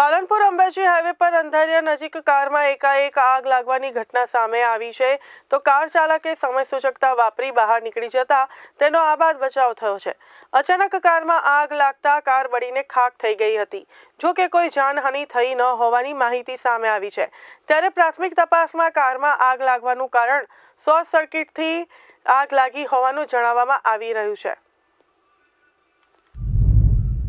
Palanpur Ambaji highway પર અંધારિયા નજીક કારમાં એકાએક આગ લાગવાની ઘટના સામે આવી છે તો કાર ચાલકે સમય સૂચકતા વાપરી બહાર નીકળી જતા તેનો આ બાદ બચાવ થયો છે અચાનક કારમાં આગ લાગતા કાર બળીને ખાક થઈ ગઈ હતી જો કે કોઈ જાનહાનિ થઈ ન હોવાની માહિતી સામે આવી છે ત્યારે પ્રાથમિક તપાસમાં કારમાં આગ લાગવાનું કારણ શોર્ટ સર્કિટથી આગ લાગી હોવાનું જણાવવામાં આવી રહ્યું છે